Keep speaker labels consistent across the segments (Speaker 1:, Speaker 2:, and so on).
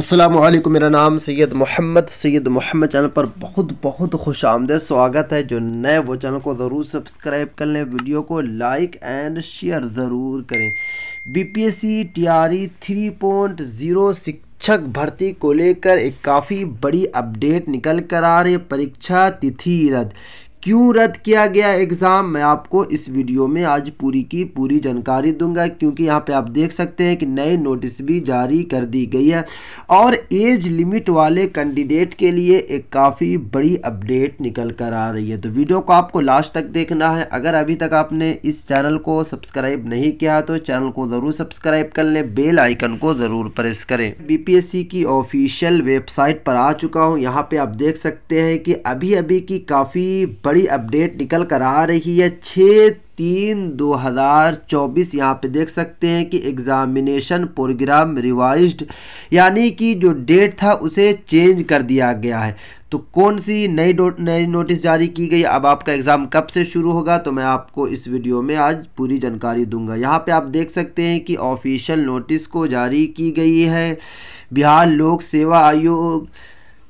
Speaker 1: असलम मेरा नाम सैयद मोहम्मद सैयद मोहम्मद चैनल पर बहुत बहुत खुश आमदे स्वागत है जो नए वो चैनल को ज़रूर सब्सक्राइब कर लें वीडियो को लाइक एंड शेयर ज़रूर करें बीपीएससी टीआरई ज़ीरो शिक्षक भर्ती को लेकर एक काफ़ी बड़ी अपडेट निकल कर आ रही परीक्षा तिथि रद्द क्यों रद्द किया गया एग्ज़ाम मैं आपको इस वीडियो में आज पूरी की पूरी जानकारी दूंगा क्योंकि यहाँ पे आप देख सकते हैं कि नए नोटिस भी जारी कर दी गई है और एज लिमिट वाले कैंडिडेट के लिए एक काफ़ी बड़ी अपडेट निकल कर आ रही है तो वीडियो को आपको लास्ट तक देखना है अगर अभी तक आपने इस चैनल को सब्सक्राइब नहीं किया तो चैनल को ज़रूर सब्सक्राइब कर लें बेल आइकन को ज़रूर प्रेस करें बी की ऑफिशियल वेबसाइट पर आ चुका हूँ यहाँ पर आप देख सकते हैं कि अभी अभी की काफ़ी बड़ी अपडेट निकल कर आ रही है छः तीन 2024 यहाँ पर देख सकते हैं कि एग्ज़ामिनेशन प्रोग्राम रिवाइज यानी कि जो डेट था उसे चेंज कर दिया गया है तो कौन सी नई नई नोटिस जारी की गई अब आपका एग्ज़ाम कब से शुरू होगा तो मैं आपको इस वीडियो में आज पूरी जानकारी दूंगा यहाँ पे आप देख सकते हैं कि ऑफिशियल नोटिस को जारी की गई है बिहार लोक सेवा आयोग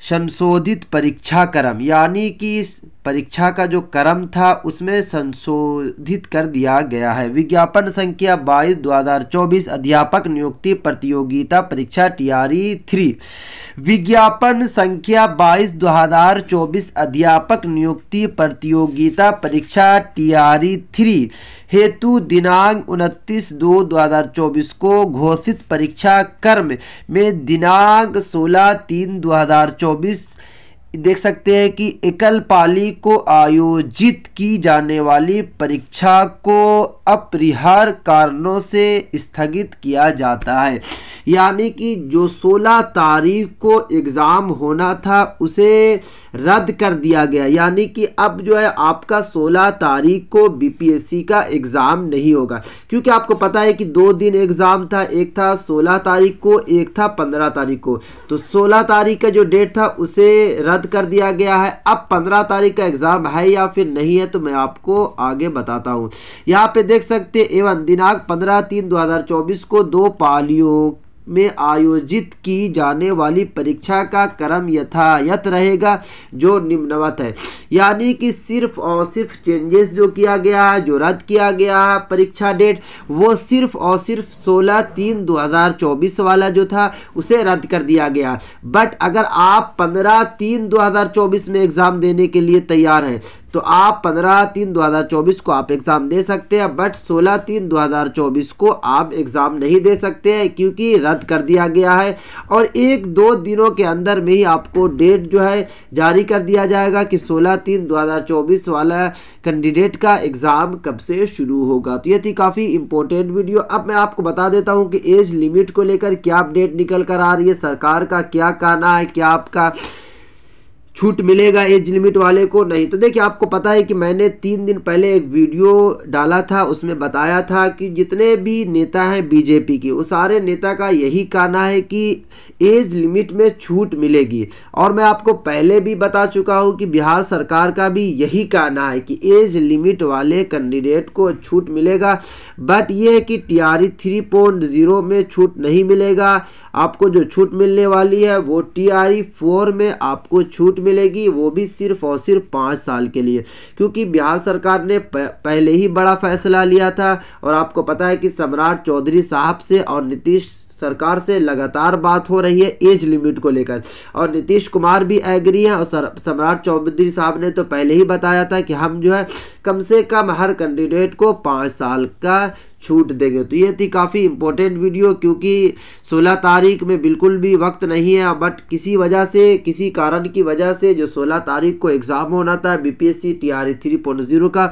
Speaker 1: संशोधित परीक्षा क्रम यानी कि परीक्षा का जो क्रम था उसमें संशोधित कर दिया गया है विज्ञापन संख्या बाईस दो हज़ार चौबीस अध्यापक नियुक्ति प्रतियोगिता परीक्षा टीआरई थ्री विज्ञापन संख्या बाईस दो हज़ार चौबीस अध्यापक नियुक्ति प्रतियोगिता परीक्षा टीआरई थ्री हेतु दिनांक उनतीस दो दो हज़ार चौबीस को घोषित परीक्षा क्रम में दिनांक सोलह तीन दो हज़ार चौबीस 24 देख सकते हैं कि एकल पाली को आयोजित की जाने वाली परीक्षा को अपरिहार्य कारणों से स्थगित किया जाता है यानी कि जो 16 तारीख को एग्ज़ाम होना था उसे रद्द कर दिया गया यानी कि अब जो है आपका 16 तारीख को बीपीएससी का एग्ज़ाम नहीं होगा क्योंकि आपको पता है कि दो दिन एग्ज़ाम था एक था 16 तारीख को एक था 15 तारीख को तो 16 तारीख का जो डेट था उसे रद्द रद्द कर दिया गया है अब पंद्रह तारीख का एग्ज़ाम है या फिर नहीं है तो मैं आपको आगे बताता हूँ यहाँ पे देख सकते एवं दिनांक पंद्रह तीन दो को दो पालियों में आयोजित की जाने वाली परीक्षा का क्रम यथायथ रहेगा जो निम्नवत है यानी कि सिर्फ और सिर्फ चेंजेस जो किया गया है जो रद्द किया गया है परीक्षा डेट वो सिर्फ और सिर्फ 16 तीन 2024 वाला जो था उसे रद्द कर दिया गया बट अगर आप 15 तीन 2024 में एग्ज़ाम देने के लिए तैयार हैं तो आप 15 तीन 2024 को आप एग्ज़ाम दे सकते हैं बट 16 तीन 2024 को आप एग्ज़ाम नहीं दे सकते हैं क्योंकि रद्द कर दिया गया है और एक दो दिनों के अंदर में ही आपको डेट जो है जारी कर दिया जाएगा कि 16 तीन 2024 वाला कैंडिडेट का एग्ज़ाम कब से शुरू होगा तो ये थी काफ़ी इंपॉर्टेंट वीडियो अब मैं आपको बता देता हूँ कि एज लिमिट को लेकर क्या अपडेट निकल कर आ रही है सरकार का क्या कहना है क्या आपका छूट मिलेगा एज लिमिट वाले को नहीं तो देखिए आपको पता है कि मैंने तीन दिन पहले एक वीडियो डाला था उसमें बताया था कि जितने भी नेता हैं बीजेपी के वो सारे नेता का यही कहना है कि एज लिमिट में छूट मिलेगी और मैं आपको पहले भी बता चुका हूँ कि बिहार सरकार का भी यही कहना है कि एज लिमिट वाले कैंडिडेट को छूट मिलेगा बट ये है कि T R three point zero में छूट नहीं मिलेगा आपको जो छूट मिलने वाली है वो टी आर फोर में आपको छूट छूट मिलेगी वो भी सिर्फ और सिर्फ पाँच साल के लिए क्योंकि बिहार सरकार ने पहले ही बड़ा फैसला लिया था और आपको पता है कि सम्राट चौधरी साहब से और नीतीश सरकार से लगातार बात हो रही है एज लिमिट को लेकर और नीतीश कुमार भी एग्री है और सम्राट चौधरी साहब ने तो पहले ही बताया था कि हम जो है कम से कम हर कैंडिडेट को पाँच साल का छूट देंगे तो ये थी काफ़ी इम्पोर्टेंट वीडियो क्योंकि 16 तारीख में बिल्कुल भी वक्त नहीं है बट किसी वजह से किसी कारण की वजह से जो 16 तारीख को एग्ज़ाम होना था B P S C T R three point zero का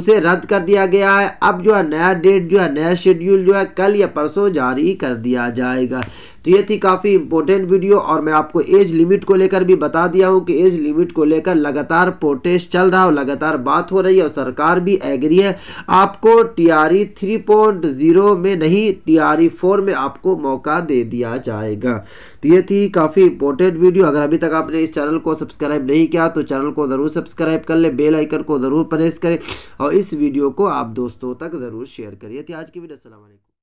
Speaker 1: उसे रद्द कर दिया गया है अब जो है नया डेट जो है नया शेड्यूल जो है कल या परसों जारी कर दिया जाएगा तो ये थी काफ़ी इंपॉर्टेंट वीडियो और मैं आपको एज लिमिट को लेकर भी बता दिया हूँ कि एज लिमिट को लेकर लगातार प्रोटेस्ट चल रहा है और लगातार बात हो रही है और सरकार भी एग्री है आपको T R E three point zero में नहीं टी आर ई फोर में आपको मौका दे दिया जाएगा तो ये थी काफ़ी इंपॉर्टेंट वीडियो अगर अभी तक आपने इस चैनल को सब्सक्राइब नहीं किया तो चैनल को ज़रूर सब्सक्राइब कर ले बेलाइकन को ज़रूर प्रेस करें और इस वीडियो को आप दोस्तों तक ज़रूर शेयर करिए थी आज की वीडियो असल